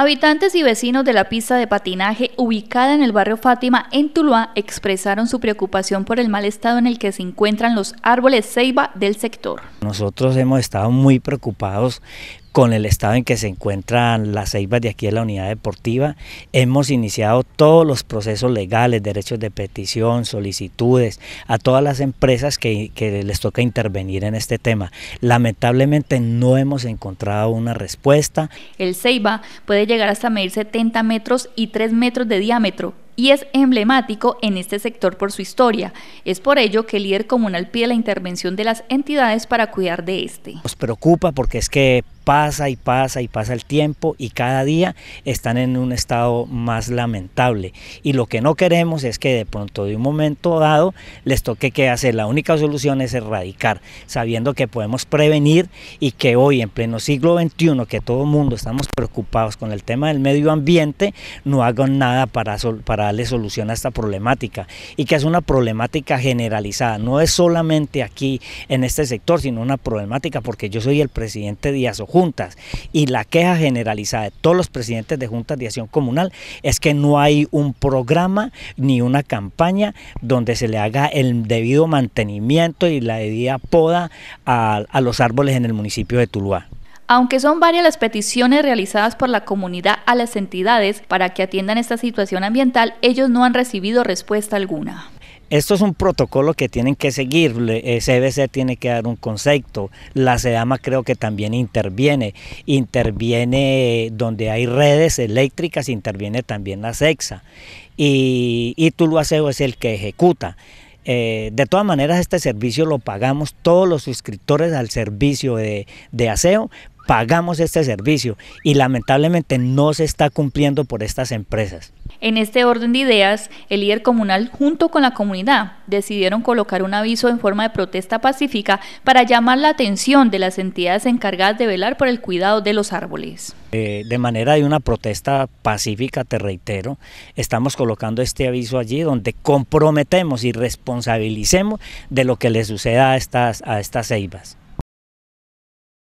Habitantes y vecinos de la pista de patinaje ubicada en el barrio Fátima, en Tuluá, expresaron su preocupación por el mal estado en el que se encuentran los árboles ceiba del sector. Nosotros hemos estado muy preocupados con el estado en que se encuentran las ceibas de aquí de la unidad deportiva. Hemos iniciado todos los procesos legales, derechos de petición, solicitudes, a todas las empresas que, que les toca intervenir en este tema. Lamentablemente no hemos encontrado una respuesta. El ceiba puede llegar hasta medir 70 metros y 3 metros de diámetro y es emblemático en este sector por su historia. Es por ello que el líder comunal pide la intervención de las entidades para cuidar de este. Nos preocupa porque es que pasa y pasa y pasa el tiempo y cada día están en un estado más lamentable. Y lo que no queremos es que de pronto de un momento dado les toque que hacer. La única solución es erradicar, sabiendo que podemos prevenir y que hoy en pleno siglo XXI, que todo el mundo estamos preocupados con el tema del medio ambiente, no hagan nada para, para le solución a esta problemática y que es una problemática generalizada, no es solamente aquí en este sector, sino una problemática porque yo soy el presidente de IASO Juntas y la queja generalizada de todos los presidentes de Juntas de Acción Comunal es que no hay un programa ni una campaña donde se le haga el debido mantenimiento y la debida poda a, a los árboles en el municipio de Tuluá. Aunque son varias las peticiones realizadas por la comunidad a las entidades para que atiendan esta situación ambiental, ellos no han recibido respuesta alguna. Esto es un protocolo que tienen que seguir, CBC eh, tiene que dar un concepto, la SEDAMA creo que también interviene, interviene donde hay redes eléctricas, interviene también la SEXA y, y ASEO es el que ejecuta. Eh, de todas maneras, este servicio lo pagamos todos los suscriptores al servicio de, de aseo, pagamos este servicio y lamentablemente no se está cumpliendo por estas empresas. En este orden de ideas, el líder comunal junto con la comunidad decidieron colocar un aviso en forma de protesta pacífica para llamar la atención de las entidades encargadas de velar por el cuidado de los árboles. Eh, de manera de una protesta pacífica, te reitero, estamos colocando este aviso allí donde comprometemos y responsabilicemos de lo que le suceda a estas, a estas ceibas.